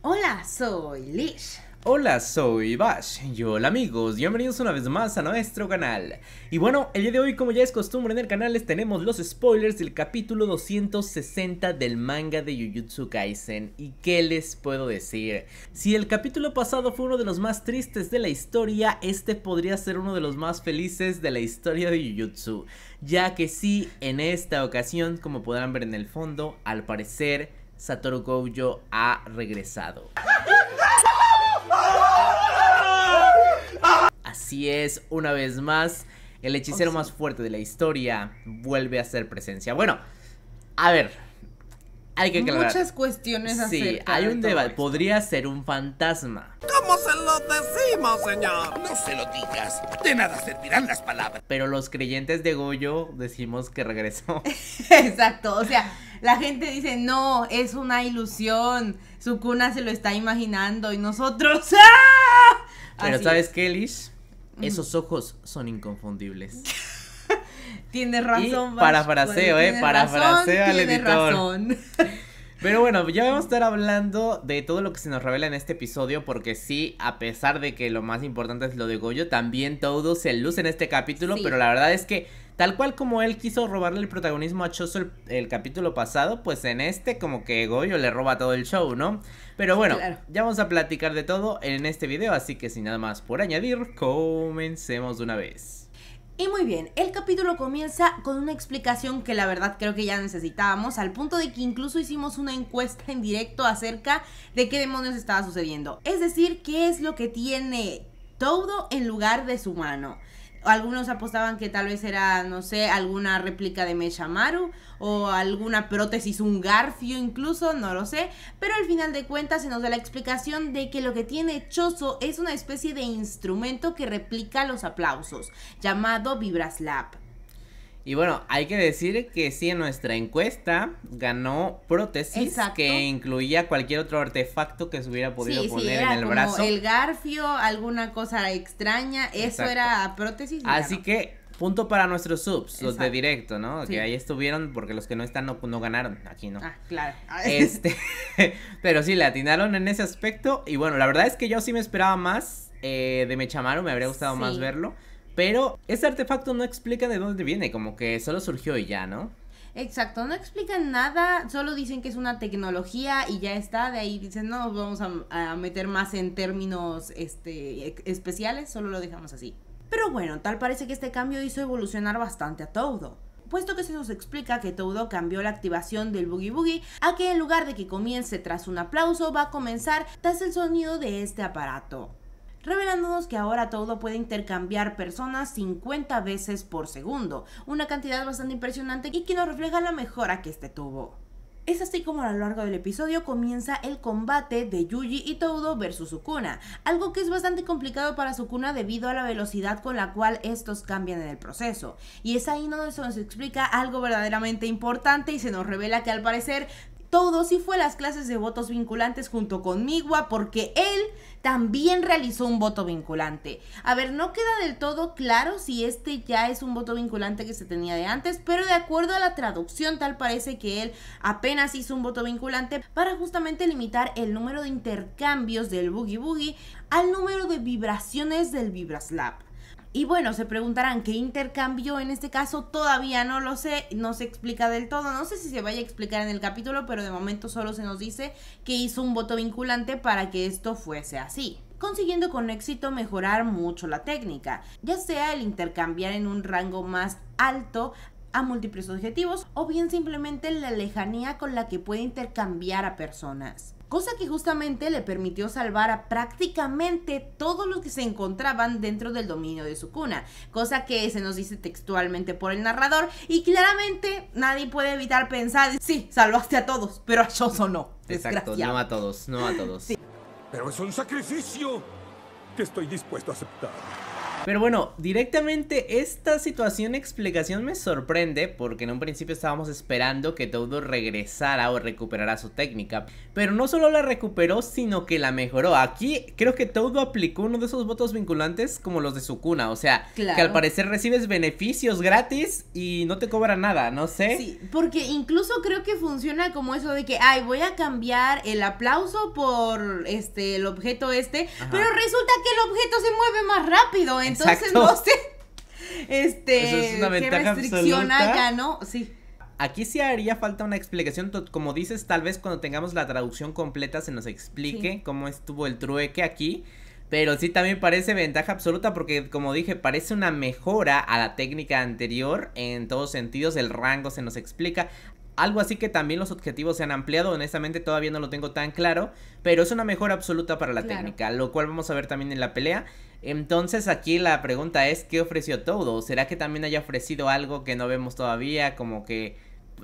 Hola, soy Lish. Hola, soy Bash y hola amigos, bienvenidos una vez más a nuestro canal. Y bueno, el día de hoy como ya es costumbre en el canal les tenemos los spoilers del capítulo 260 del manga de Jujutsu Kaisen. ¿Y qué les puedo decir? Si el capítulo pasado fue uno de los más tristes de la historia, este podría ser uno de los más felices de la historia de Jujutsu. Ya que sí, en esta ocasión, como podrán ver en el fondo, al parecer Satoru Gojo ha regresado. Así es, una vez más, el hechicero más fuerte de la historia vuelve a ser presencia. Bueno, a ver, hay que aclarar. Muchas cuestiones así. Sí, hay un debate. Podría ser un fantasma. ¿Cómo se lo decimos, señor? No se lo digas. De nada servirán las palabras. Pero los creyentes de Goyo decimos que regresó. Exacto. O sea, la gente dice, no, es una ilusión. Su cuna se lo está imaginando y nosotros. ¡Ah! Pero ¿sabes qué, Esos ojos son inconfundibles. Tiene razón. para parafraseo, eh, parafraseo al Razón. Pero bueno, ya vamos a estar hablando de todo lo que se nos revela en este episodio, porque sí, a pesar de que lo más importante es lo de Goyo, también todo se luce en este capítulo, pero la verdad es que tal cual como él quiso robarle el protagonismo a Choso el, capítulo pasado, pues en este como que Goyo le roba todo el show, ¿no? Pero bueno, ya vamos a platicar de todo en este video, así que sin nada más por añadir, comencemos de una vez. Y muy bien, el capítulo comienza con una explicación que la verdad creo que ya necesitábamos, al punto de que incluso hicimos una encuesta en directo acerca de qué demonios estaba sucediendo. Es decir, qué es lo que tiene todo en lugar de su mano. Algunos apostaban que tal vez era, no sé, alguna réplica de Meshamaru o alguna prótesis, un garfio incluso, no lo sé. Pero al final de cuentas se nos da la explicación de que lo que tiene Chozo es una especie de instrumento que replica los aplausos, llamado Vibraslap. Y bueno, hay que decir que sí, en nuestra encuesta ganó prótesis que incluía cualquier otro artefacto que se hubiera podido poner en el brazo. El garfio, alguna cosa extraña, eso era prótesis. Así que punto para nuestros subs, los de directo, ¿no? Que ahí estuvieron, porque los que no están no, pues, no ganaron, aquí no. Ah, claro. Este, pero sí, le atinaron en ese aspecto. Y bueno, la verdad es que yo sí me esperaba más eh, de Mechamaru, me habría gustado más verlo. Pero este artefacto no explica de dónde viene, como que solo surgió y ya, ¿no? Exacto, no explican nada, solo dicen que es una tecnología y ya está, de ahí dicen no vamos a, meter más en términos este, especiales, solo lo dejamos así. Pero bueno, tal parece que este cambio hizo evolucionar bastante a Todo. Puesto que se nos explica que Todo cambió la activación del Boogie Boogie a que en lugar de que comience tras un aplauso, va a comenzar tras el sonido de este aparato revelándonos que ahora todo puede intercambiar personas 50 veces por segundo, una cantidad bastante impresionante y que nos refleja la mejora que este tuvo. Es así como a lo largo del episodio comienza el combate de Yuji y Todo versus Sukuna, algo que es bastante complicado para Sukuna debido a la velocidad con la cual estos cambian en el proceso. Y es ahí donde se nos explica algo verdaderamente importante y se nos revela que al parecer todo sí fue las clases de votos vinculantes junto con Miwa porque él también realizó un voto vinculante. A ver, no queda del todo claro si este ya es un voto vinculante que se tenía de antes, pero de acuerdo a la traducción tal parece que él apenas hizo un voto vinculante para justamente limitar el número de intercambios del Boogie Boogie al número de vibraciones del Vibraslap. Y bueno, se preguntarán qué intercambio en este caso todavía no lo sé, no se explica del todo, no sé si se vaya a explicar en el capítulo, pero de momento solo se nos dice que hizo un voto vinculante para que esto fuese así consiguiendo con éxito mejorar mucho la técnica, ya sea el intercambiar en un rango más alto a múltiples objetivos o bien simplemente la lejanía con la que puede intercambiar a personas cosa que justamente le permitió salvar a prácticamente todos los que se encontraban dentro del dominio de su cuna, cosa que se nos dice textualmente por el narrador y claramente nadie puede evitar pensar, sí, salvaste a todos, pero a Shoso no. Exacto, no a todos, no a todos. Pero es un sacrificio que estoy dispuesto a aceptar. Pero bueno, directamente esta situación explicación me sorprende porque en un principio estábamos esperando que Todo regresara o recuperara su técnica. Pero no solo la recuperó, sino que la mejoró. Aquí creo que Todo aplicó uno de esos votos vinculantes como los de su cuna, O sea, que al parecer recibes beneficios gratis y no te cobra nada, no sé. Sí, porque incluso creo que funciona como eso de que, ay, voy a cambiar el aplauso por este el objeto este, pero resulta que el objeto se mueve más rápido. Entonces, no sé. Este, Eso es una ventaja no? Sí. Aquí sí haría falta una explicación, como dices, tal vez cuando tengamos la traducción completa se nos explique cómo estuvo el trueque aquí, pero sí también parece ventaja absoluta porque como dije, parece una mejora a la técnica anterior en todos sentidos, el rango se nos explica, algo así que también los objetivos se han ampliado, honestamente todavía no lo tengo tan claro, pero es una mejora absoluta para la técnica, lo cual vamos a ver también en la pelea. Entonces aquí la pregunta es, ¿qué ofreció todo? ¿Será que también haya ofrecido algo que no vemos todavía, como que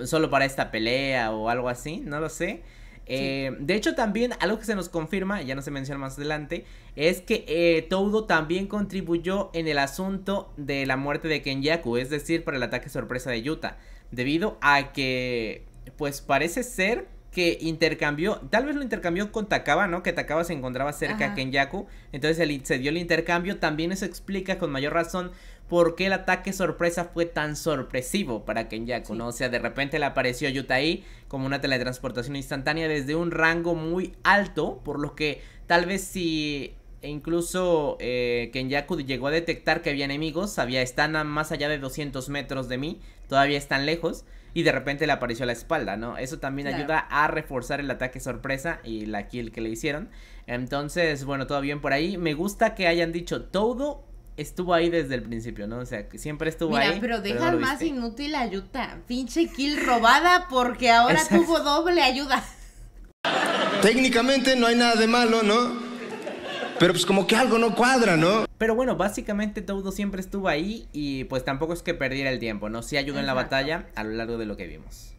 solo para esta pelea o algo así? No lo sé. Eh, de hecho, también algo que se nos confirma, ya no se menciona más adelante, es que eh, Todo también contribuyó en el asunto de la muerte de Kenyaku, es decir, para el ataque sorpresa de Yuta, debido a que, pues parece ser que intercambió, tal vez lo intercambió con Takaba, ¿no? Que Takaba se encontraba cerca a Kenyaku, entonces se dio el intercambio, también eso explica con mayor razón por qué el ataque sorpresa fue tan sorpresivo para Kenyaku, ¿no? O sea, de repente le apareció Yutai como una teletransportación instantánea desde un rango muy alto, por lo que tal vez si e incluso eh, Kenyaku llegó a detectar que había enemigos, había están más allá de 200 metros de mí, todavía están lejos y de repente le apareció la espalda, ¿no? Eso también ayuda a reforzar el ataque sorpresa y la kill que le hicieron. Entonces, bueno, todavía bien por ahí. Me gusta que hayan dicho todo estuvo ahí desde el principio, ¿no? O sea, que siempre estuvo ahí. pero deja más inútil ayuda Yuta. Pinche kill robada porque ahora tuvo doble ayuda. Técnicamente no hay nada de malo, ¿no? Pero pues como que algo no cuadra, ¿no? Pero bueno, básicamente todo siempre estuvo ahí y pues tampoco es que perdiera el tiempo, ¿no? Sí ayudó en la batalla a lo largo de lo que vimos.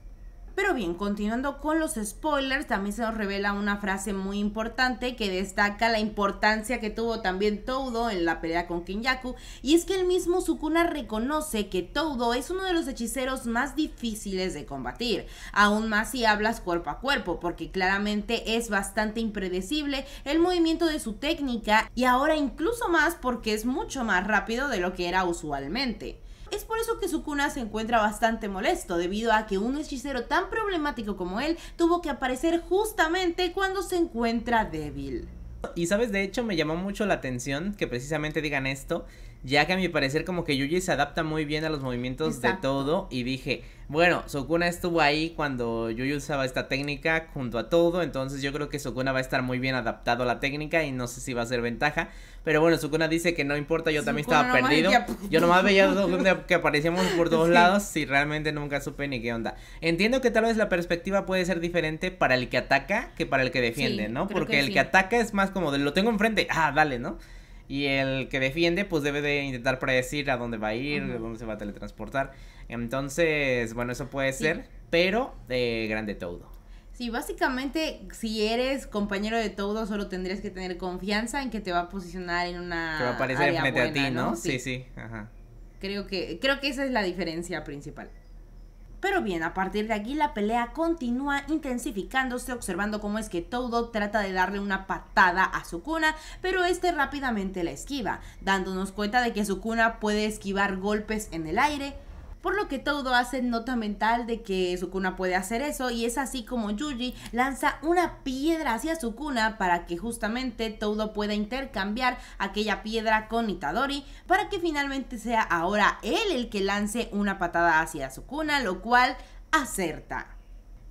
Pero bien, continuando con los spoilers, también se nos revela una frase muy importante que destaca la importancia que tuvo también Todo en la pelea con Kenyaku, y es que el mismo Sukuna reconoce que Todo es uno de los hechiceros más difíciles de combatir, aún más si hablas cuerpo a cuerpo, porque claramente es bastante impredecible el movimiento de su técnica y ahora incluso más porque es mucho más rápido de lo que era usualmente. Es por eso que Sukuna se encuentra bastante molesto, debido a que un hechicero tan problemático como él tuvo que aparecer justamente cuando se encuentra débil. Y sabes, de hecho me llamó mucho la atención que precisamente digan esto, ya que a mi parecer como que Yuji se adapta muy bien a los movimientos de todo y dije, bueno, Sukuna estuvo ahí cuando Yuji usaba esta técnica junto a todo, entonces yo creo que Sukuna va a estar muy bien adaptado a la técnica y no sé si va a ser ventaja, pero bueno, Sukuna dice que no importa, yo también estaba perdido, yo nomás veía que aparecíamos por dos lados y realmente nunca supe ni qué onda. Entiendo que tal vez la perspectiva puede ser diferente para el que ataca que para el que defiende, ¿no? Porque el que ataca es más como de lo tengo enfrente, ah, dale, ¿no? Y el que defiende, pues debe de intentar predecir a dónde va a ir, a dónde se va a teletransportar. Entonces, bueno, eso puede ser, pero de eh, grande todo. Sí, básicamente, si eres compañero de todo, solo tendrías que tener confianza en que te va a posicionar en una. Que va a aparecer frente a ti, ¿no? Sí, sí, Ajá. Creo que, creo que esa es la diferencia principal. Pero bien, a partir de aquí la pelea continúa intensificándose, observando cómo es que Todo trata de darle una patada a Sukuna, pero este rápidamente la esquiva, dándonos cuenta de que Sukuna puede esquivar golpes en el aire, por lo que todo hace nota mental de que Sukuna puede hacer eso y es así como Yuji lanza una piedra hacia Sukuna para que justamente todo pueda intercambiar aquella piedra con Itadori para que finalmente sea ahora él el que lance una patada hacia Sukuna, lo cual acerta.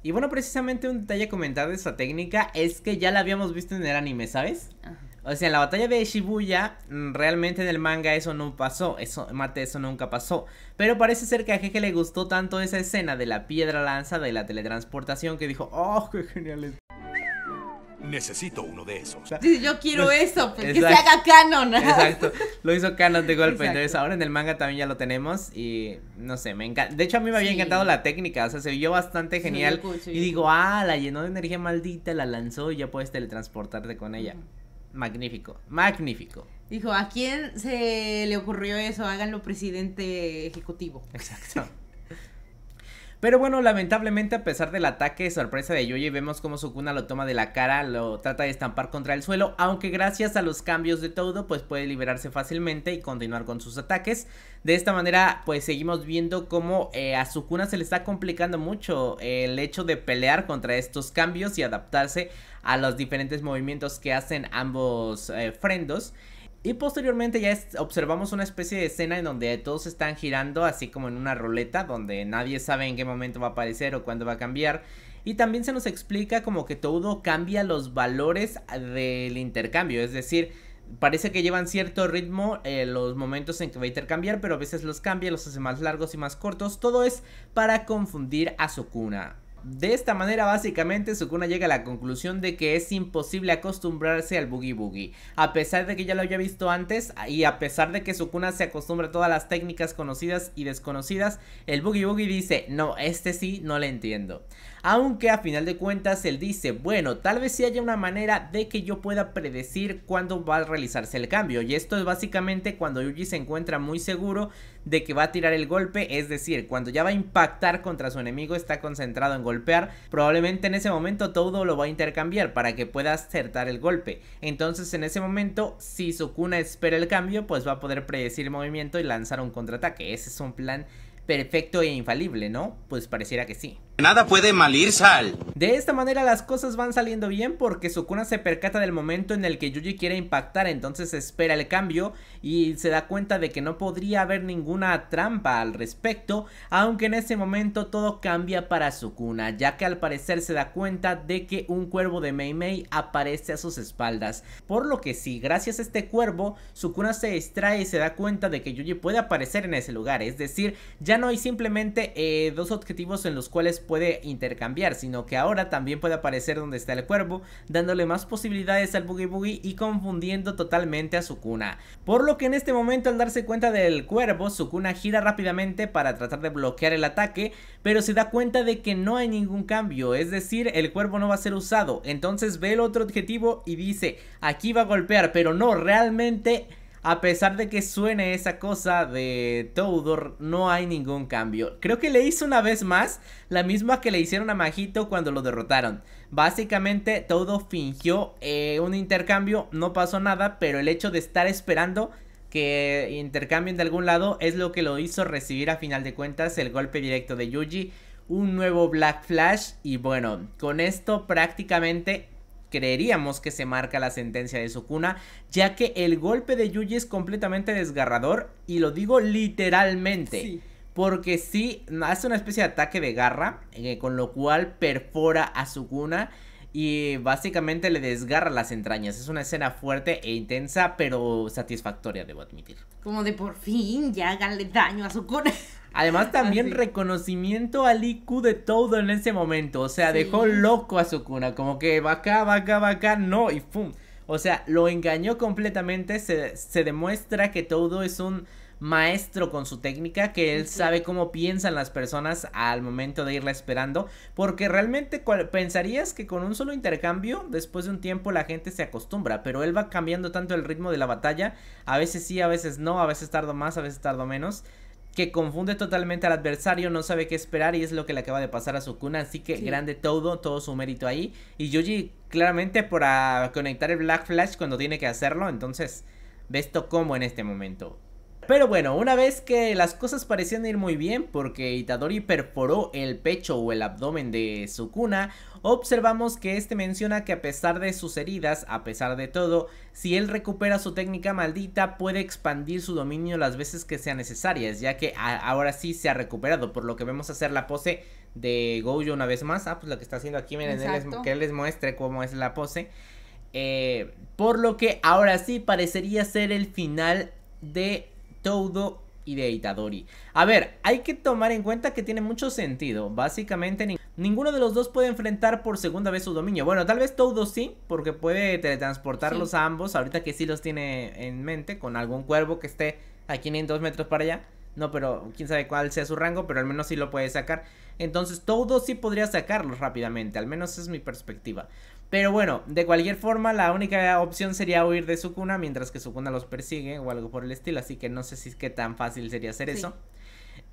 Y bueno, precisamente un detalle comentado de esa técnica es que ya la habíamos visto en el anime, ¿sabes? Ajá. O sea, en la batalla de Shibuya, mm, realmente en el manga eso no pasó, eso, mate, eso nunca pasó. Pero parece ser que a Jeje le gustó tanto esa escena de la piedra lanzada y la teletransportación que dijo, oh, qué genial es. Necesito uno de esos. Yo quiero eso, pues, que se haga canon. Exacto. Lo hizo canon de golpe. Entonces ahora en el manga también ya lo tenemos. Y no sé, me encanta. De hecho, a mí me había encantado la técnica. O sea, se vio bastante genial. y digo, ah, la llenó de energía maldita, la lanzó y ya puedes teletransportarte con ella. Magnífico, magnífico. Dijo, ¿a quién se le ocurrió eso? Háganlo presidente ejecutivo. Exacto. Pero bueno, lamentablemente a pesar del ataque sorpresa de Yuji vemos como Sukuna lo toma de la cara, lo trata de estampar contra el suelo, aunque gracias a los cambios de todo, pues puede liberarse fácilmente y continuar con sus ataques. De esta manera, pues seguimos viendo cómo eh, a Sukuna se le está complicando mucho eh, el hecho de pelear contra estos cambios y adaptarse a los diferentes movimientos que hacen ambos eh, frendos. Y posteriormente ya observamos una especie de escena en donde todos están girando así como en una ruleta donde nadie sabe en qué momento va a aparecer o cuándo va a cambiar. Y también se nos explica como que todo cambia los valores del intercambio, es decir, parece que llevan cierto ritmo eh, los momentos en que va a intercambiar, pero a veces los cambia, los hace más largos y más cortos. Todo es para confundir a Sukuna. De esta manera básicamente Sukuna llega a la conclusión de que es imposible acostumbrarse al Boogie Boogie. A pesar de que ya lo había visto antes y a pesar de que Sukuna se acostumbra a todas las técnicas conocidas y desconocidas, el Boogie Boogie dice, no, este sí no le entiendo aunque a final de cuentas él dice, bueno, tal vez sí haya una manera de que yo pueda predecir cuándo va a realizarse el cambio, y esto es básicamente cuando Yuji se encuentra muy seguro de que va a tirar el golpe, es decir, cuando ya va a impactar contra su enemigo, está concentrado en golpear, probablemente en ese momento todo lo va a intercambiar para que pueda acertar el golpe. Entonces en ese momento, si Sukuna espera el cambio, pues va a poder predecir el movimiento y lanzar un contraataque. Ese es un plan perfecto e infalible, ¿no? Pues pareciera que sí. Nada puede malir sal. De esta manera las cosas van saliendo bien porque Sukuna se percata del momento en el que Yuji quiere impactar, entonces espera el cambio y se da cuenta de que no podría haber ninguna trampa al respecto, aunque en ese momento todo cambia para Sukuna, ya que al parecer se da cuenta de que un cuervo de Mei Mei aparece a sus espaldas, por lo que sí, gracias a este cuervo, Sukuna se extrae y se da cuenta de que Yuji puede aparecer en ese lugar, es decir, ya no hay simplemente eh, dos objetivos en los cuales puede intercambiar, sino que ahora también puede aparecer donde está el cuervo, dándole más posibilidades al Boogie Boogie y confundiendo totalmente a su cuna, Por lo que en este momento al darse cuenta del cuervo, su cuna gira rápidamente para tratar de bloquear el ataque, pero se da cuenta de que no hay ningún cambio, es decir, el cuervo no va a ser usado, entonces ve el otro objetivo y dice, aquí va a golpear, pero no, realmente a pesar de que suene esa cosa de Toudor, no hay ningún cambio. Creo que le hizo una vez más la misma que le hicieron a Majito cuando lo derrotaron. Básicamente Todo fingió eh, un intercambio, no pasó nada, pero el hecho de estar esperando que intercambien de algún lado es lo que lo hizo recibir a final de cuentas el golpe directo de Yuji, un nuevo Black Flash y bueno, con esto prácticamente creeríamos que se marca la sentencia de Sukuna, ya que el golpe de Yuji es completamente desgarrador y lo digo literalmente. Porque sí, hace una especie de ataque de garra, eh, con lo cual perfora a Sukuna y básicamente le desgarra las entrañas. Es una escena fuerte e intensa, pero satisfactoria, debo admitir. Como de por fin, ya háganle daño a su Además, también reconocimiento al IQ de todo en ese momento. O sea, dejó loco a Sukuna. Como que va acá, va acá, va acá, no, y pum. O sea, lo engañó completamente. Se, se demuestra que todo es un maestro con su técnica, que él sabe cómo piensan las personas al momento de irla esperando, porque realmente pensarías que con un solo intercambio, después de un tiempo la gente se acostumbra, pero él va cambiando tanto el ritmo de la batalla, a veces sí, a veces no, a veces tardo más, a veces tardo menos que confunde totalmente al adversario, no sabe qué esperar y es lo que le acaba de pasar a Sukuna, así que grande todo, todo su mérito ahí. Y Yuji claramente para conectar el Black Flash cuando tiene que hacerlo, entonces ves esto como en este momento. Pero bueno, una vez que las cosas parecían ir muy bien porque Itadori perforó el pecho o el abdomen de Sukuna, observamos que este menciona que a pesar de sus heridas, a pesar de todo, si él recupera su técnica maldita puede expandir su dominio las veces que sea necesarias, ya que ahora sí se ha recuperado, por lo que vemos hacer la pose de Gojo una vez más, ah pues lo que está haciendo aquí, miren, que él les muestre cómo es la pose. Eh, por lo que ahora sí parecería ser el final de todo y de Itadori. A ver, hay que tomar en cuenta que tiene mucho sentido. Básicamente ninguno de los dos puede enfrentar por segunda vez su dominio. Bueno, tal vez Todo sí, porque puede teletransportarlos a ambos. Ahorita que sí los tiene en mente, con algún cuervo que esté a 500 metros para allá. No, pero quién sabe cuál sea su rango, pero al menos sí lo puede sacar. Entonces Todo sí podría sacarlos rápidamente, al menos es mi perspectiva. Pero bueno, de cualquier forma, la única opción sería huir de su cuna, mientras que su cuna los persigue o algo por el estilo. Así que no sé si es que tan fácil sería hacer eso.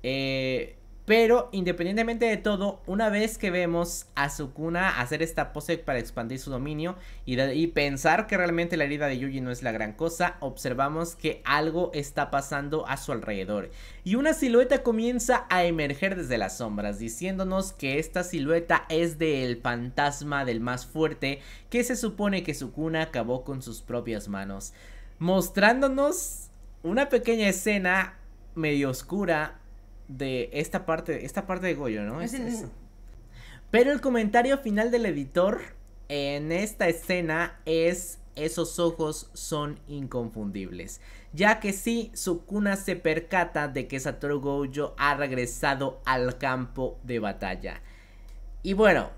Eh, pero independientemente de todo, una vez que vemos a Sukuna hacer esta pose para expandir su dominio y, pensar que realmente la herida de Yuji no es la gran cosa, observamos que algo está pasando a su alrededor. Y una silueta comienza a emerger desde las sombras, diciéndonos que esta silueta es del fantasma del más fuerte que se supone que Sukuna acabó con sus propias manos. Mostrándonos una pequeña escena medio oscura, de esta parte, esta parte de Goyo, ¿no? Es, eso... Pero el comentario final del editor en esta escena es esos ojos son inconfundibles, ya que sí, Sukuna se percata de que Satoru Gojo ha regresado al campo de batalla. Y bueno,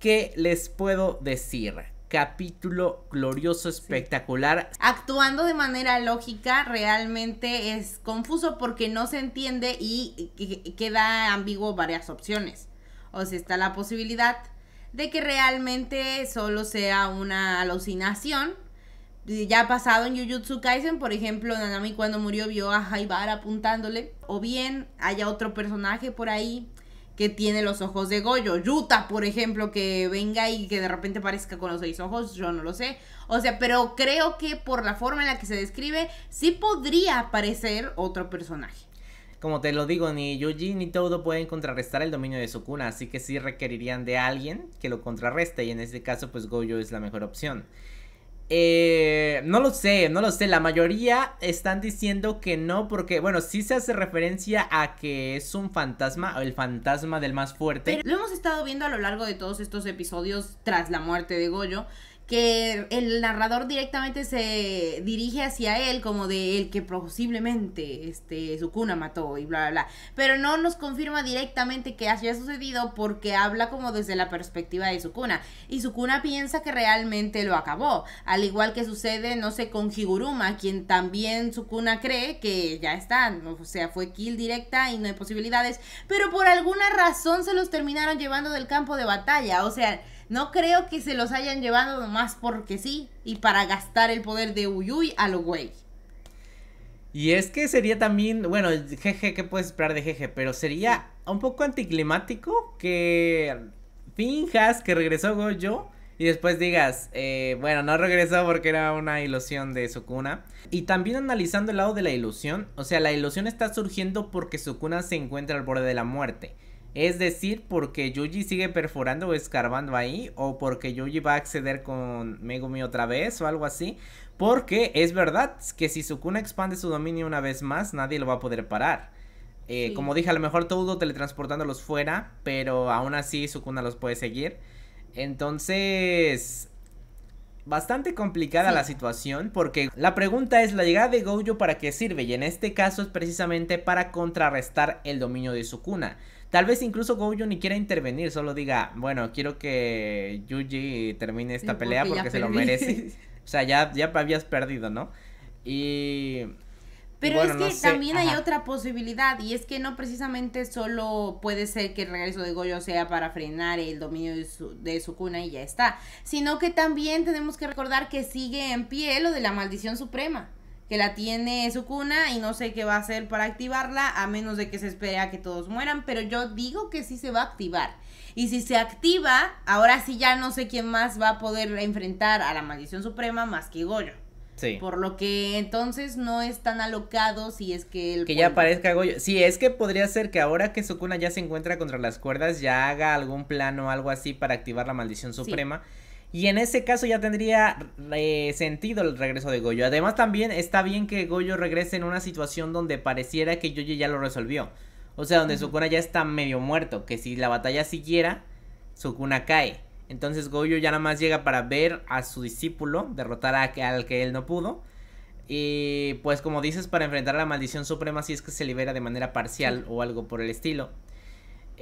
¿qué les puedo decir? capítulo glorioso, espectacular. Actuando de manera lógica realmente es confuso porque no se entiende y, queda ambiguo varias opciones. O sea, está la posibilidad de que realmente solo sea una alucinación. Ya ha pasado en Jujutsu Kaisen, por ejemplo, Nanami cuando murió vio a Haibara apuntándole. O bien haya otro personaje por ahí que tiene los ojos de Goyo. Yuta, por ejemplo, que venga y que de repente parezca con los seis ojos, yo no lo sé. O sea, pero creo que por la forma en la que se describe, sí podría aparecer otro personaje. Como te lo digo, ni Yuji ni Todo pueden contrarrestar el dominio de Sukuna, así que sí requerirían de alguien que lo contrarreste, y en este caso, pues Goyo es la mejor opción. Eh, no lo sé, no lo sé. La mayoría están diciendo que no, porque, bueno, sí se hace referencia a que es un fantasma, o el fantasma del más fuerte. lo hemos estado viendo a lo largo de todos estos episodios tras la muerte de Goyo, que el narrador directamente se dirige hacia él como de el que posiblemente este Sukuna mató y bla bla bla, pero no nos confirma directamente que haya sucedido porque habla como desde la perspectiva de Sukuna y Sukuna piensa que realmente lo acabó, al igual que sucede no sé con Higuruma, quien también Sukuna cree que ya está, o sea, fue kill directa y no hay posibilidades, pero por alguna razón se los terminaron llevando del campo de batalla, o sea, no creo que se los hayan llevado nomás porque sí y para gastar el poder de Uyuy a lo güey. Y es que sería también, bueno, jeje, ¿qué puedes esperar de jeje? Pero sería un poco anticlimático que finjas que regresó Goyo y después digas, eh, bueno, no regresó porque era una ilusión de Sukuna. Y también analizando el lado de la ilusión, o sea, la ilusión está surgiendo porque Sukuna se encuentra al borde de la muerte. Es decir, porque Yuji sigue perforando o escarbando ahí, o porque Yuji va a acceder con Megumi otra vez o algo así. Porque es verdad que si Sukuna expande su dominio una vez más, nadie lo va a poder parar. Eh, como dije, a lo mejor todo teletransportándolos fuera, pero aún así Sukuna los puede seguir. Entonces, bastante complicada la situación porque la pregunta es la llegada de Gojo para qué sirve y en este caso es precisamente para contrarrestar el dominio de Sukuna. Tal vez incluso Gojo ni quiera intervenir, solo diga, bueno, quiero que Yuji termine esta pelea porque, se lo merece. O sea, ya, ya habías perdido, ¿no? Y... Pero es que también hay otra posibilidad y es que no precisamente solo puede ser que el regreso de Goyo sea para frenar el dominio de su, de su, cuna y ya está, sino que también tenemos que recordar que sigue en pie lo de la maldición suprema que la tiene su cuna y no sé qué va a hacer para activarla, a menos de que se espere a que todos mueran, pero yo digo que sí se va a activar. Y si se activa, ahora sí ya no sé quién más va a poder enfrentar a la maldición suprema más que Goyo. Sí. Por lo que entonces no es tan alocado si es que el... Que ya aparezca Goyo. Sí, es que podría ser que ahora que Sukuna ya se encuentra contra las cuerdas, ya haga algún plano o algo así para activar la maldición suprema. Y en ese caso ya tendría eh, sentido el regreso de Goyo. Además también está bien que Goyo regrese en una situación donde pareciera que Yuji ya lo resolvió. O sea, donde Sukuna ya está medio muerto, que si la batalla siguiera, Sukuna cae. Entonces Goyo ya nada más llega para ver a su discípulo derrotar al que él no pudo. Y pues como dices, para enfrentar la maldición suprema si es que se libera de manera parcial o algo por el estilo.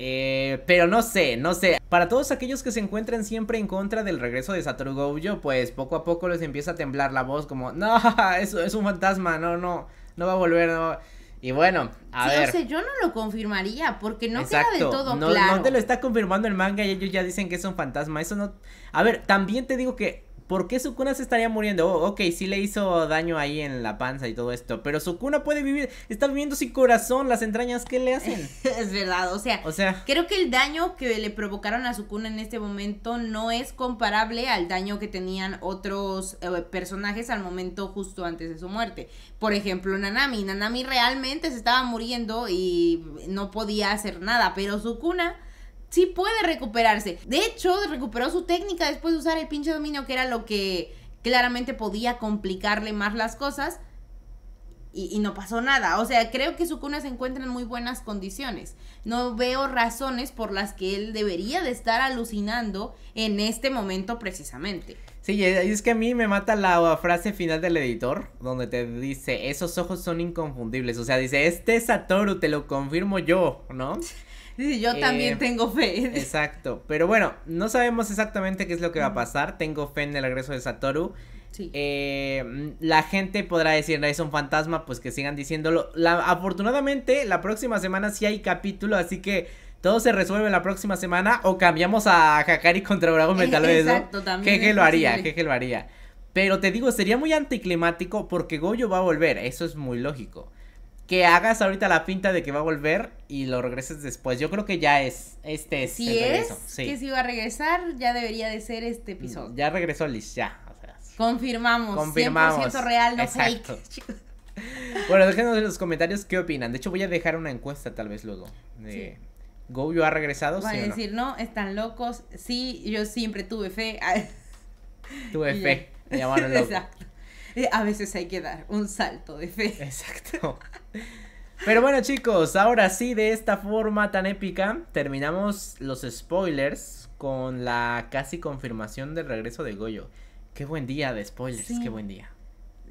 Eh, pero no sé, no sé. Para todos aquellos que se encuentran siempre en contra del regreso de Satoru Gojo, pues poco a poco les empieza a temblar la voz como, no, es, es un fantasma, no, no, no va a volver, no. Y bueno, a ver. yo no lo confirmaría porque no queda de todo claro. No te lo está confirmando el manga y ellos ya dicen que es un fantasma. Eso no. A ver, también te digo que ¿Por qué Sukuna se estaría muriendo? Oh, ok, sí le hizo daño ahí en la panza y todo esto. Pero Sukuna puede vivir. Está viviendo sin corazón. Las entrañas, que le hacen? es verdad. O sea, o sea, creo que el daño que le provocaron a Sukuna en este momento no es comparable al daño que tenían otros eh, personajes al momento justo antes de su muerte. Por ejemplo, Nanami. Nanami realmente se estaba muriendo y no podía hacer nada. Pero Sukuna sí puede recuperarse. De hecho, recuperó su técnica después de usar el pinche dominio, que era lo que claramente podía complicarle más las cosas. Y, no pasó nada. O sea, creo que su cuna se encuentra en muy buenas condiciones. No veo razones por las que él debería de estar alucinando en este momento precisamente. Sí, es que a mí me mata la frase final del editor, donde te dice, esos ojos son inconfundibles. O sea, dice, este Satoru, te lo confirmo yo, ¿no? yo también eh, tengo fe. Exacto, pero bueno, no sabemos exactamente qué es lo que va a pasar. Tengo fe en el regreso de Satoru. Sí. Eh, la gente podrá decir, es un fantasma, pues que sigan diciéndolo. afortunadamente, la próxima semana sí hay capítulo, así que todo se resuelve la próxima semana o cambiamos a Hakari contra Bravo Metal, también. lo haría, jeje lo haría. Pero te digo, sería muy anticlimático porque Goyo va a volver, eso es muy lógico que hagas ahorita la pinta de que va a volver y lo regreses después. Yo creo que ya es, este es si es que si va a regresar, ya debería de ser este episodio. Ya regresó Liz, ya. O sea, confirmamos, confirmamos. 100% real, no fake. bueno, déjenos en los comentarios qué opinan. De hecho, voy a dejar una encuesta tal vez luego. De... ha regresado. Van a decir, no? están locos. Sí, yo siempre tuve fe. tuve fe. Me llamaron Exacto. a veces hay que dar un salto de fe. Exacto. Pero bueno chicos, ahora sí, de esta forma tan épica, terminamos los spoilers con la casi confirmación del regreso de Goyo. Qué buen día de spoilers, qué buen día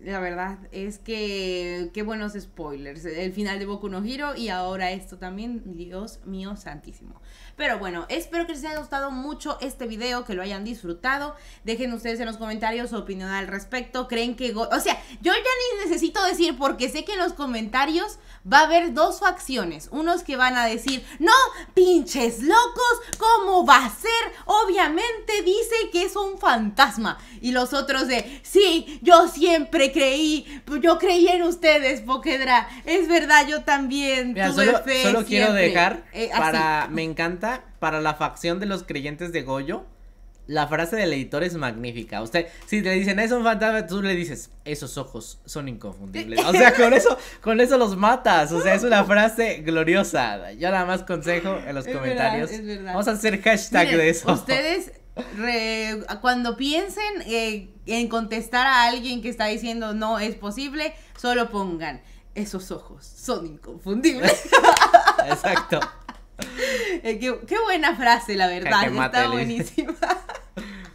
la verdad es que qué buenos spoilers. El final de Boku no Hiro y ahora esto también, Dios mío santísimo. Pero bueno, espero que les haya gustado mucho este video, que lo hayan disfrutado. Dejen ustedes en los comentarios su opinión al respecto. ¿Creen que... o sea, yo ya ni necesito decir porque sé que en los comentarios va a haber dos facciones. Unos que van a decir, no, pinches locos, ¿cómo va a ser? Obviamente dice que es un fantasma. Y los otros de, sí, yo siempre creí, yo creí en ustedes, Poquedra Es verdad, yo también. tuve fe solo quiero dejar eh, para, me encanta, para la facción de los creyentes de Goyo. La frase del editor es magnífica. Usted, si te dicen es un fantasma, tú le dices, esos ojos son inconfundibles. O sea, con eso, con eso los matas. O sea, es una frase gloriosa. Yo nada más consejo en los comentarios. Vamos a hacer hashtag de eso. Ustedes cuando piensen eh, en contestar a alguien que está diciendo no es posible, solo pongan esos ojos son inconfundibles. Exacto. Eh, qué, buena frase, la verdad. está buenísima.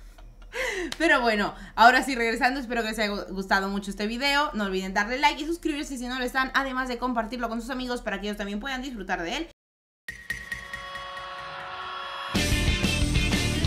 Pero bueno, ahora sí regresando, espero que les haya gustado mucho este video. No olviden darle like y suscribirse si no lo están, además de compartirlo con sus amigos para que ellos también puedan disfrutar de él.